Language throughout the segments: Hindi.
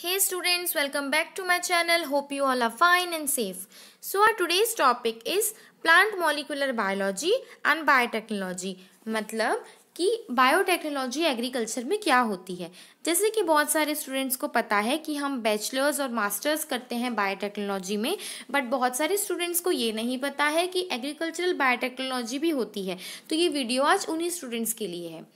Hey students, welcome back to my channel. Hope you all are fine and safe. So our today's topic is plant molecular biology and biotechnology. मतलब कि बायोटेक्नोलॉजी एग्रीकल्चर में क्या होती है जैसे कि बहुत सारे स्टूडेंट्स को पता है कि हम बैचलर्स और मास्टर्स करते हैं बायोटेक्नोलॉजी में बट बहुत सारे स्टूडेंट्स को ये नहीं पता है कि एग्रीकल्चरल बायोटेक्नोलॉजी भी होती है तो ये वीडियो आज उन्हीं स्टूडेंट्स के लिए है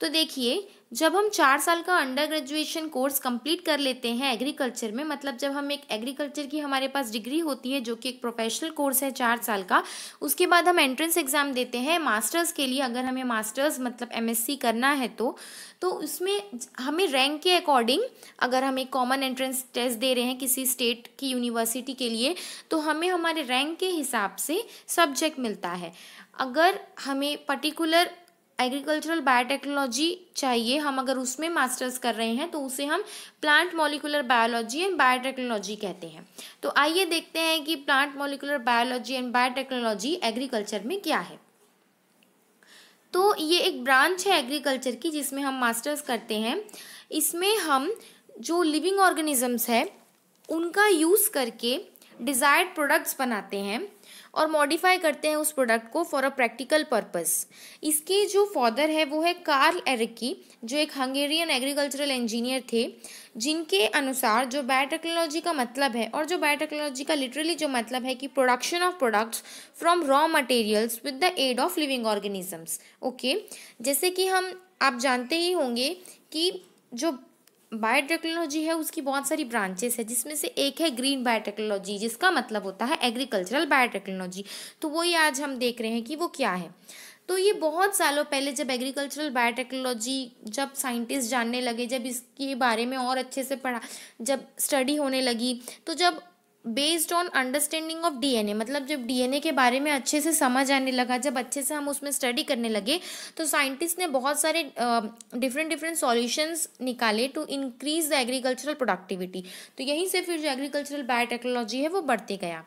तो देखिए जब हम चार साल का अंडर ग्रेजुएशन कोर्स कंप्लीट कर लेते हैं एग्रीकल्चर में मतलब जब हम एक एग्रीकल्चर की हमारे पास डिग्री होती है जो कि एक प्रोफेशनल कोर्स है चार साल का उसके बाद हम एंट्रेंस एग्ज़ाम देते हैं मास्टर्स के लिए अगर हमें मास्टर्स मतलब एमएससी करना है तो तो उसमें हमें रैंक के अकॉर्डिंग अगर हम एक कॉमन एंट्रेंस टेस्ट दे रहे हैं किसी स्टेट की यूनिवर्सिटी के लिए तो हमें हमारे रैंक के हिसाब से सब्जेक्ट मिलता है अगर हमें पर्टिकुलर एग्रीकल्चरल बायोटेक्नोलॉजी चाहिए हम अगर उसमें मास्टर्स कर रहे हैं तो उसे हम plant molecular biology and biotechnology कहते हैं तो आइए देखते हैं कि plant molecular biology and biotechnology agriculture में क्या है तो ये एक ब्रांच है एग्रीकल्चर की जिसमें हम मास्टर्स करते हैं इसमें हम जो लिविंग ऑर्गेनिजम्स है उनका यूज़ करके डिज़ायर्ड प्रोडक्ट्स बनाते हैं और मॉडिफाई करते हैं उस प्रोडक्ट को फॉर अ प्रैक्टिकल पर्पस इसके जो फादर है वो है कार्ल एरिकी जो एक हंगेरियन एग्रीकल्चरल इंजीनियर थे जिनके अनुसार जो बायोटेक्नोलॉजी का मतलब है और जो बायोटेक्नोलॉजी का लिटरली जो मतलब है कि production of products from raw materials with the aid of living organisms okay जैसे कि हम आप जानते ही होंगे कि जो बायोटेक्नोलॉजी है उसकी बहुत सारी ब्रांचेस है जिसमें से एक है ग्रीन बायोटेक्नोलॉजी जिसका मतलब होता है एग्रीकल्चरल बायोटेक्नोलॉजी तो वही आज हम देख रहे हैं कि वो क्या है तो ये बहुत सालों पहले जब एग्रीकल्चरल बायोटेक्नोलॉजी जब साइंटिस्ट जानने लगे जब इसके बारे में और अच्छे से पढ़ा जब स्टडी होने लगी तो जब based on understanding of DNA मतलब जब डीएनए के बारे में अच्छे से समझ आने लगा जब अच्छे से हम उसमें स्टडी करने लगे तो साइंटिस्ट ने बहुत सारे डिफरेंट डिफरेंट सॉल्यूशंस निकाले to increase the agricultural productivity तो यहीं से फिर जो एग्रीकल्चरल बायोटेक्नोलॉजी है वो बढ़ते गया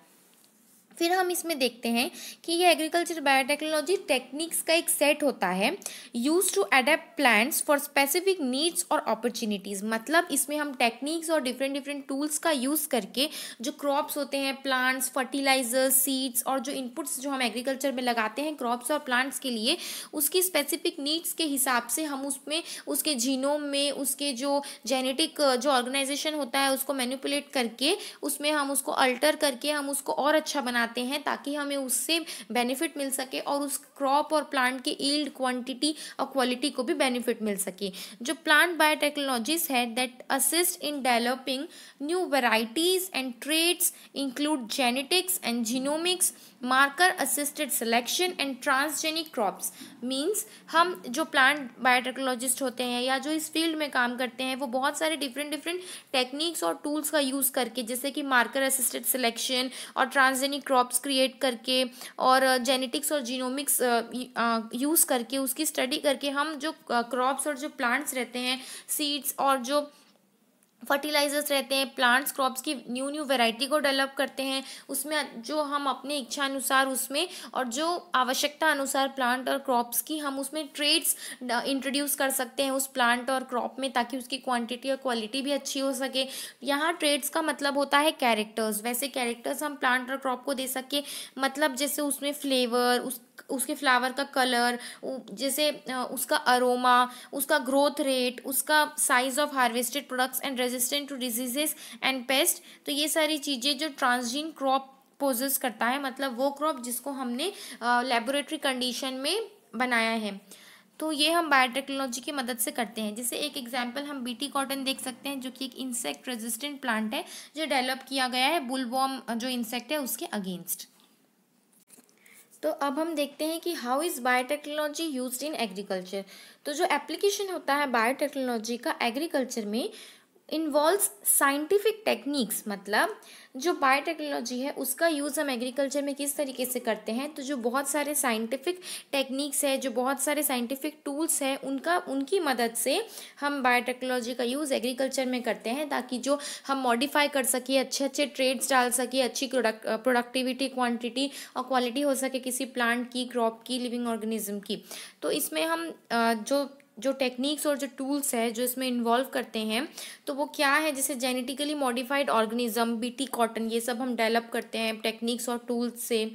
फिर हम इसमें देखते हैं कि ये एग्रीकल्चर बायोटेक्नोलॉजी टेक्निक्स का एक सेट होता है use to adapt plants for specific needs और अपॉर्चुनिटीज़ मतलब इसमें हम टेक्निक्स और डिफरेंट डिफरेंट टूल्स का यूज़ करके जो क्रॉप्स होते हैं प्लांट्स फर्टिलाइजर सीड्स और जो इनपुट्स जो हम एग्रीकल्चर में लगाते हैं क्रॉप्स और प्लांट्स के लिए उसकी स्पेसिफिक नीड्स के हिसाब से हम उसमें उसके जीनोम में उसके जो जेनेटिक जो ऑर्गेनाइजेशन होता है उसको मैनिपुलेट करके उसमें हम उसको अल्टर करके हम उसको और अच्छा बना बनाते हैं ताकि हमें उससे बेनिफिट मिल सके और उस क्रॉप और प्लांट के ईल्ड क्वांटिटी और क्वालिटी को भी बेनिफिट मिल सके जो प्लांट बायोटेक्नोलॉजीज है that assist in developing new varieties and traits include genetics and genomics marker assisted selection and transgenic crops means हम जो प्लांट बायोटेक्नोलॉजिस्ट होते हैं या जो इस फील्ड में काम करते हैं वो बहुत सारे डिफरेंट डिफरेंट टेक्निक्स और टूल्स का यूज़ करके जैसे कि मार्कर असिस्टेड सिलेक्शन और ट्रांसजेनिक क्रॉप्स क्रिएट करके और जेनेटिक्स और जीनोमिक्स यूज़ करके उसकी स्टडी करके हम जो क्रॉप्स और जो प्लांट्स रहते हैं सीड्स और जो फर्टिलाइजर्स रहते हैं प्लांट्स क्रॉप्स की न्यू न्यू वैरायटी को डेवलप करते हैं उसमें जो हम अपने इच्छा अनुसार उसमें और जो आवश्यकता अनुसार प्लांट और क्रॉप्स की हम उसमें ट्रेड्स इंट्रोड्यूस कर सकते हैं उस प्लांट और क्रॉप में ताकि उसकी क्वांटिटी और क्वालिटी भी अच्छी हो सके यहाँ ट्रेड्स का मतलब होता है कैरेक्टर्स वैसे कैरेक्टर्स हम प्लांट और क्रॉप को दे सके मतलब जैसे उसमें फ्लेवर उस उसके फ्लावर का कलर जैसे उसका अरोमा उसका ग्रोथ रेट उसका size of harvested products and resistant to diseases and pest तो ये सारी चीज़ें जो ट्रांसजीन क्रॉप पोजेस करता है मतलब वो क्रॉप जिसको हमने लेबोरेटरी कंडीशन में बनाया है तो ये हम बायोटेक्नोलॉजी की मदद से करते हैं जैसे एक एग्जांपल हम बीटी कॉटन देख सकते हैं जो कि एक इंसेक्ट रेजिस्टेंट प्लांट है जो डेवलप किया गया है बुलबॉम जो इंसेक्ट है उसके अगेंस्ट तो अब हम देखते हैं कि how is biotechnology used in agriculture तो जो एप्लीकेशन होता है बायोटेक्नोलॉजी का एग्रीकल्चर में इन्वॉल्व्स साइंटिफिक टेक्निक्स मतलब जो बायोटेक्नोलॉजी है उसका यूज़ हम एग्रीकल्चर में किस तरीके से करते हैं तो जो बहुत सारे साइंटिफिक टेक्निक्स है जो बहुत सारे साइंटिफिक टूल्स हैं उनका उनकी मदद से हम बायोटेक्नोलॉजी का यूज़ एग्रीकल्चर में करते हैं ताकि जो हम मॉडिफाई कर सकें अच्छे अच्छे ट्रेड्स डाल सकें अच्छी प्रोडक्ट प्रोडक्टिविटी क्वान्टिटी और क्वालिटी हो सके किसी प्लांट की क्रॉप की लिविंग ऑर्गेनिज्म की तो इसमें हम जो जो टेक्निक्स और जो टूल्स है जो इसमें इन्वॉल्व करते हैं तो वो क्या है जैसे genetically modified organism BT cotton ये सब हम डेवलप करते हैं टेक्निक्स और टूल्स से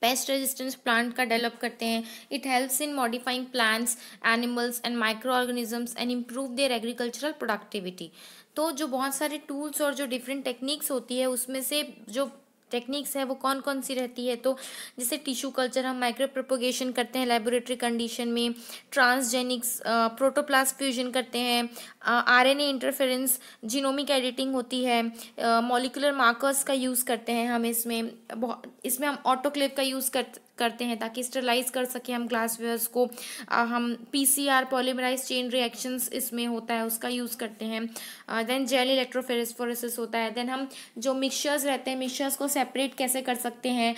पेस्ट रेजिस्टेंस प्लांट का डेवलप करते हैं it helps in modifying plants animals and micro organisms and improve their agricultural productivity तो जो बहुत सारे टूल्स और जो डिफरेंट टेक्निक्स होती है उसमें से जो टेक्निक्स हैं वो कौन कौन सी रहती है तो जैसे टिश्यू कल्चर हम माइक्रो प्रोपोगेशन करते हैं लेबोरेटरी कंडीशन में ट्रांसजेनिक्स प्रोटोप्लास्ट फ्यूजन करते हैं आरएनए इंटरफेरेंस जीनोमिक एडिटिंग होती है मॉलिकुलर मार्कर्स का यूज़ करते हैं हम इसमें इसमें हम ऑटोक्लेव का यूज़ कर करते हैं ताकि स्टरलाइज कर सकें हम ग्लासवेयर्स को हम पीसीआर पॉलीमराइज चेन रिएक्शंस इसमें होता है उसका यूज़ करते हैं देन जेल इलेक्ट्रोफेरेस्फोरेसिस होता है देन हम जो मिक्सचर्स रहते हैं मिक्सचर्स को सेपरेट कैसे कर सकते हैं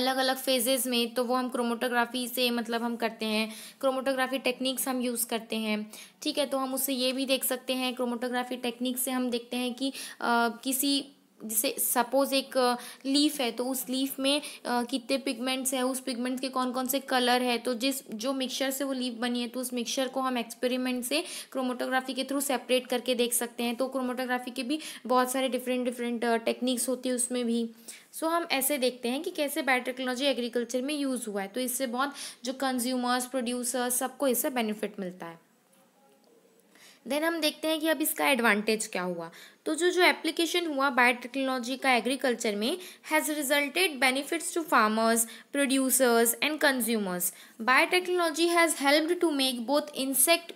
अलग अलग फेजेस में तो वो हम क्रोमोटोग्राफी से मतलब हम करते हैं क्रोमोटोग्राफी टेक्निक्स हम यूज़ करते हैं ठीक है तो हम उससे ये भी देख सकते हैं क्रोमोटोग्राफी टेक्निक से हम देखते हैं कि आ, किसी जैसे सपोज एक लीफ है तो उस लीफ में कितने पिगमेंट्स हैं उस पिगमेंट्स के कौन कौन से कलर है तो जिस जो मिक्सचर से वो लीफ बनी है तो उस मिक्सचर को हम एक्सपेरिमेंट से क्रोमोटोग्राफी के थ्रू सेपरेट करके देख सकते हैं तो क्रोमोटोग्राफी के भी बहुत सारे डिफरेंट डिफरेंट टेक्निक्स होती है उसमें भी सो so, हम ऐसे देखते हैं कि कैसे बायोटेक्नोलॉजी एग्रीकल्चर में यूज़ हुआ है तो इससे बहुत जो कंज्यूमर्स प्रोड्यूसर्स सबको इससे बेनिफिट मिलता है देन हम देखते हैं कि अब इसका एडवांटेज क्या हुआ तो जो जो एप्लीकेशन हुआ बायोटेक्नोलॉजी का एग्रीकल्चर में has resulted benefits to farmers producers and consumers biotechnology has helped to make both insect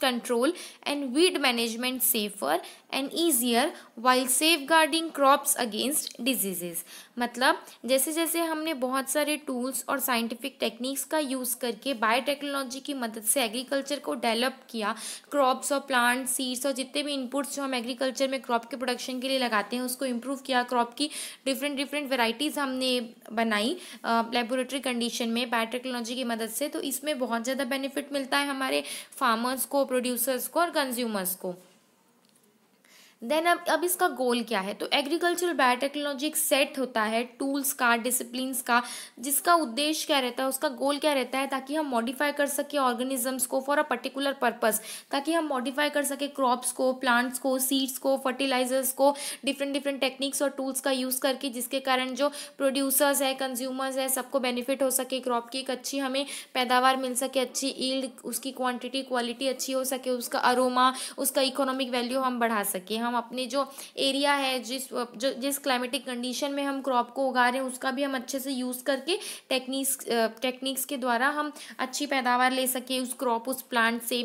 control and weed management safer and easier while safeguarding crops against diseases मतलब जैसे जैसे हमने बहुत सारे टूल्स और साइंटिफिक टेक्निक्स का यूज़ करके बायोटेक्नोलॉजी की मदद से एग्रीकल्चर को डेवलप किया क्रॉप्स और प्लांट्स सीड्स और जितने भी इनपुट्स जो हम एग्रीकल्चर में क्रॉप के प्रोडक्शन के लिए लगाते हैं उसको इम्प्रूव किया क्रॉप की डिफरेंट डिफरेंट वेराइटीज़ हमने बनाई लेबोरेटरी कंडीशन में बायो टेक्नोलॉजी की मदद से तो इसमें बहुत ज़्यादा बेनिफिट मिलता है हमारे फार्मर्स को प्रोड्यूसर्स को और कंज्यूमर्स को देन अब अब इसका गोल क्या है तो एग्रीकल्चरल बायोटेक्नोलॉजी एक सेट होता है टूल्स का डिसिप्लिन का जिसका उद्देश्य क्या रहता है उसका गोल क्या रहता है ताकि हम मॉडिफाई कर सकें ऑर्गेनिजम्स को फॉर अ पर्टिकुलर पर्पस ताकि हम मॉडिफाई कर सकें क्रॉप्स को प्लांट्स को सीड्स को फर्टिलाइजर्स को डिफरेंट डिफरेंट टेक्निक्स और टूल्स का यूज़ करके जिसके कारण जो प्रोड्यूसर्स है कंज्यूमर्स है सबको बेनिफिट हो सके क्रॉप की एक अच्छी हमें पैदावार मिल सके अच्छी ईल्ड उसकी क्वान्टिटी क्वालिटी अच्छी हो सके उसका अरोमा उसका इकोनॉमिक वैल्यू हम बढ़ा सकें हम अपने जो एरिया है जिस जो जिस क्लाइमेटिक कंडीशन में हम क्रॉप को उगा रहे हैं उसका भी हम अच्छे से यूज़ करके टेक्निक्स टेक्निक्स के द्वारा हम अच्छी पैदावार ले सकें उस क्रॉप उस प्लांट से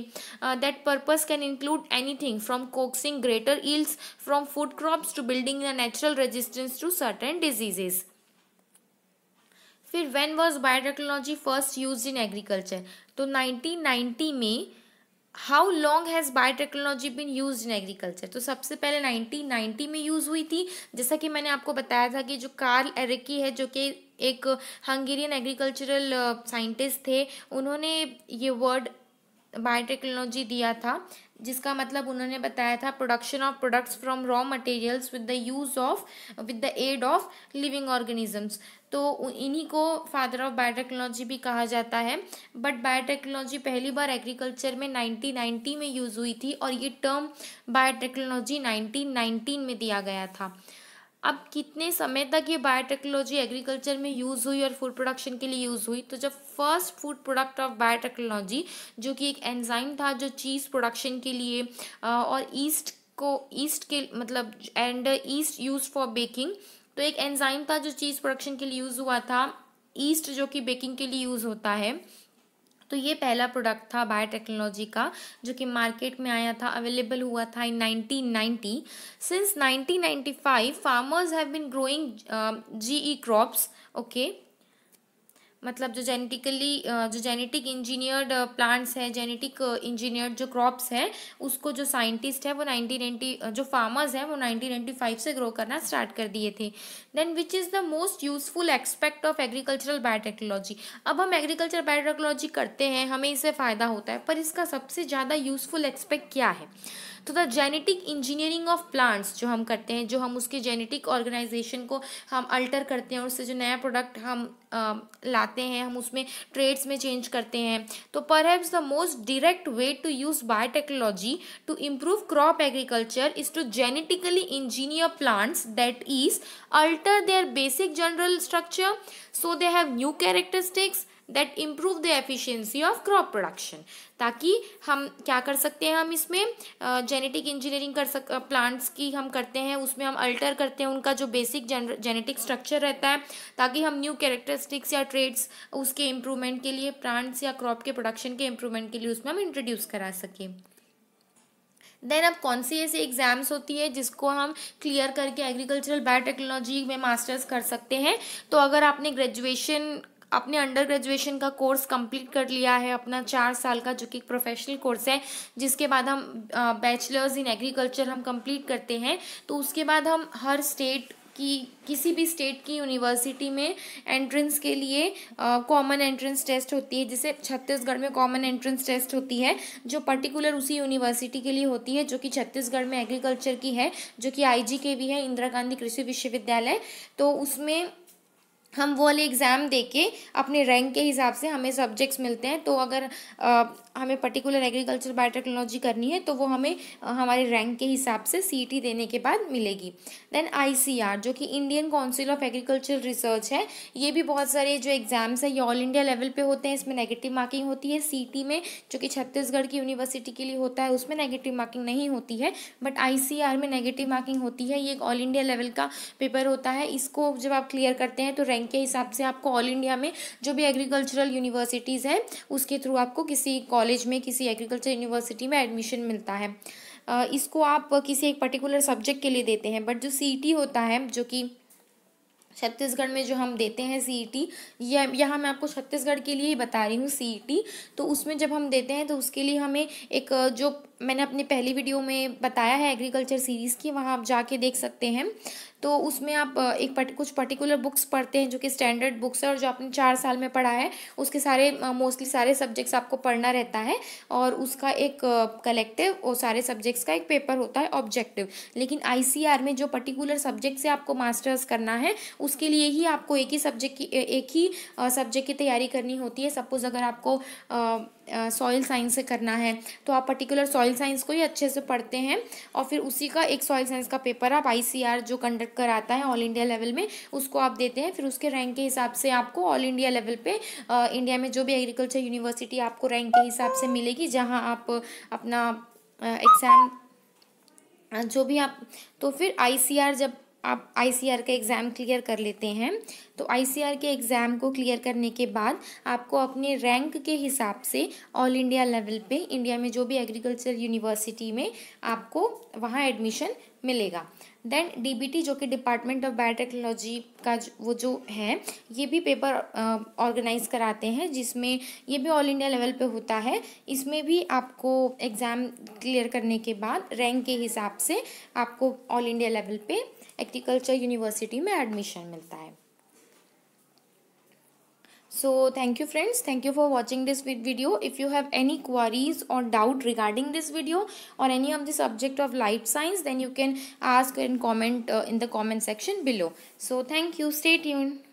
that purpose can include anything from coaxing greater yields from food crops to building a natural resistance to certain diseases फिर when was biotechnology first used in agriculture तो 1990 में how long has biotechnology been use in agriculture तो सबसे पहले 1990 में यूज़ हुई थी जैसा कि मैंने आपको बताया था कि जो कार्ल एरिकी है जो कि एक हंगेरियन एग्रीकल्चरल साइंटिस्ट थे उन्होंने ये वर्ड बायोटेक्नोलॉजी दिया था जिसका मतलब उन्होंने बताया था production of products from raw materials with the use of with the aid of living organisms तो इन्हीं को फादर ऑफ बायोटेक्नोलॉजी भी कहा जाता है बट बायोटेक्नोलॉजी पहली बार एग्रीकल्चर में 1990 में यूज़ हुई थी और ये टर्म बायोटेक्नोलॉजी 1919 में दिया गया था अब कितने समय तक ये बायोटेक्नोलॉजी एग्रीकल्चर में यूज़ हुई और फूड प्रोडक्शन के लिए यूज़ हुई तो जब first food product of biotechnology जो कि एक एंजाइम था जो चीज़ प्रोडक्शन के लिए और ईस्ट को ईस्ट के मतलब and yeast use for baking तो एक एंजाइम था जो चीज़ प्रोडक्शन के लिए यूज़ हुआ था ईस्ट जो कि बेकिंग के लिए यूज़ होता है तो ये पहला प्रोडक्ट था बायोटेक्नोलॉजी का जो कि मार्केट में आया था अवेलेबल हुआ था in 1990 since 1995 farmers have been growing GE crops okay मतलब जो जेनेटिकली जो जेनेटिक इंजीनियर्ड प्लांट्स हैं जेनेटिक इंजीनियर्ड जो क्रॉप्स हैं उसको जो साइंटिस्ट है वो 1990 जो फार्मर्स हैं वो 1995 से ग्रो करना स्टार्ट कर दिए थे then which is the most useful expect of agricultural biotechnology अब हम एग्रीकल्चर बायोटेक्नोलॉजी करते हैं हमें इससे फ़ायदा होता है पर इसका सबसे ज़्यादा यूजफुल एक्सपेक्ट क्या है तो the genetic engineering of plants जो हम करते हैं जो हम उसके जेनेटिक ऑर्गेनाइजेशन को हम अल्टर करते हैं उससे जो नया प्रोडक्ट हम आ, लाते हैं हम उसमें ट्रेड्स में चेंज करते हैं तो perhaps the most direct way to use biotechnology to improve crop agriculture is to genetically engineer plants that is alter their basic general structure so they have new characteristics that improve the efficiency of crop production ताकि हम क्या कर सकते हैं हम इसमें जेनेटिक इंजीनियरिंग कर सक प्लांट्स की हम करते हैं उसमें हम अल्टर करते हैं उनका जो बेसिक जेनेटिक स्ट्रक्चर रहता है ताकि हम न्यू कैरेक्टरिस्टिक्स या ट्रेड्स उसके इम्प्रूवमेंट के लिए प्लांट्स या क्रॉप के प्रोडक्शन के इम्प्रूवमेंट के लिए उसमें हम इंट्रोड्यूस करा सकें देन अब कौन सी ऐसी एग्ज़ाम्स होती है जिसको हम क्लियर करके एग्रीकल्चरल बायोटेक्नोलॉजी में मास्टर्स कर सकते हैं तो अगर आपने ग्रेजुएशन अपने अंडर ग्रेजुएशन का कोर्स कंप्लीट कर लिया है अपना चार साल का जो कि एक प्रोफेशनल कोर्स है जिसके बाद हम बैचलर्स इन एग्रीकल्चर हम कंप्लीट करते हैं तो उसके बाद हम हर स्टेट की किसी भी स्टेट की यूनिवर्सिटी में एंट्रेंस के लिए कॉमन एंट्रेंस टेस्ट होती है जैसे छत्तीसगढ़ में कॉमन एंट्रेंस टेस्ट होती है जो पर्टिकुलर उसी यूनिवर्सिटी के लिए होती है जो कि छत्तीसगढ़ में एग्रीकल्चर की है जो कि आईजी के भी है इंदिरा गांधी कृषि विश्वविद्यालय तो उसमें हम वो वाले एग्ज़ाम दे के अपने रैंक के हिसाब से हमें सब्जेक्ट्स मिलते हैं तो अगर आ, हमें पर्टिकुलर एग्रीकल्चर बायोटेक्नोलॉजी करनी है तो वो हमें आ, हमारे रैंक के हिसाब से सीटी देने के बाद मिलेगी देन आईसीआर जो कि Indian council of agriculture research है ये भी बहुत सारे जो एग्ज़ाम्स हैं ये ऑल इंडिया लेवल पर होते हैं इसमें नेगेटिव मार्किंग होती है सी में जो कि छत्तीसगढ़ की यूनिवर्सिटी के लिए होता है उसमें नेगेटिव मार्किंग नहीं होती है बट आई में नेगेटिव मार्किंग होती है ये एक ऑल इंडिया लेवल का पेपर होता है इसको जब आप क्लियर करते हैं तो रैंक रैंक के हिसाब से आपको ऑल इंडिया में जो भी एग्रीकल्चरल यूनिवर्सिटीज़ हैं उसके थ्रू आपको किसी कॉलेज में किसी एग्रीकल्चर यूनिवर्सिटी में एडमिशन मिलता है इसको आप किसी एक पर्टिकुलर सब्जेक्ट के लिए देते हैं बट जो सी e होता है जो कि छत्तीसगढ़ में जो हम देते हैं सी ई e या यहाँ मैं आपको छत्तीसगढ़ के लिए ही बता रही हूँ सी e तो उसमें जब हम देते हैं तो उसके लिए हमें एक जो मैंने अपने पहली वीडियो में बताया है एग्रीकल्चर सीरीज़ की वहाँ आप जाके देख सकते हैं तो उसमें आप एक पट, कुछ पर्टिकुलर बुक्स पढ़ते हैं जो कि स्टैंडर्ड बुक्स है और जो आपने चार साल में पढ़ा है उसके सारे मोस्टली सारे सब्जेक्ट्स आपको पढ़ना रहता है और उसका एक कलेक्टिव और सारे सब्जेक्ट्स का एक पेपर होता है ऑब्जेक्टिव लेकिन आई में जो पर्टिकुलर सब्जेक्ट से आपको मास्टर्स करना है उसके लिए ही आपको एक ही सब्जेक्ट की एक ही सब्जेक्ट की तैयारी करनी होती है सपोज अगर आपको सॉइल साइंस से करना है तो आप पर्टिकुलर सॉइल साइंस को ही अच्छे से पढ़ते हैं और फिर उसी का एक सॉइल साइंस का पेपर आप आईसीआर जो कंडक्ट रख कर आता है ऑल इंडिया लेवल में उसको आप देते हैं फिर उसके रैंक के हिसाब से आपको ऑल इंडिया लेवल पे आ, इंडिया में जो भी एग्रीकल्चर यूनिवर्सिटी आपको रैंक के हिसाब से मिलेगी जहाँ आप अपना एग्ज़ाम जो भी आप तो फिर आई जब आप आई का एग्ज़ाम क्लियर कर लेते हैं तो आई के एग्ज़ाम को क्लियर करने के बाद आपको अपने रैंक के हिसाब से ऑल इंडिया लेवल पे इंडिया में जो भी एग्रीकल्चर यूनिवर्सिटी में आपको वहाँ एडमिशन मिलेगा देन डीबीटी जो कि डिपार्टमेंट ऑफ बायोटेक्नोलॉजी का वो जो है ये भी पेपर ऑर्गेनाइज कराते हैं जिसमें ये भी ऑल इंडिया लेवल पे होता है इसमें भी आपको एग्ज़ाम क्लियर करने के बाद रैंक के हिसाब से आपको ऑल इंडिया लेवल पे एग्रीकल्चर यूनिवर्सिटी में एडमिशन मिलता है So thank you friends. Thank you for watching this video. If you have any queries or doubt regarding this video or any of the subject of life science then you can ask and comment uh, in the comment section below. So thank you. Stay tuned.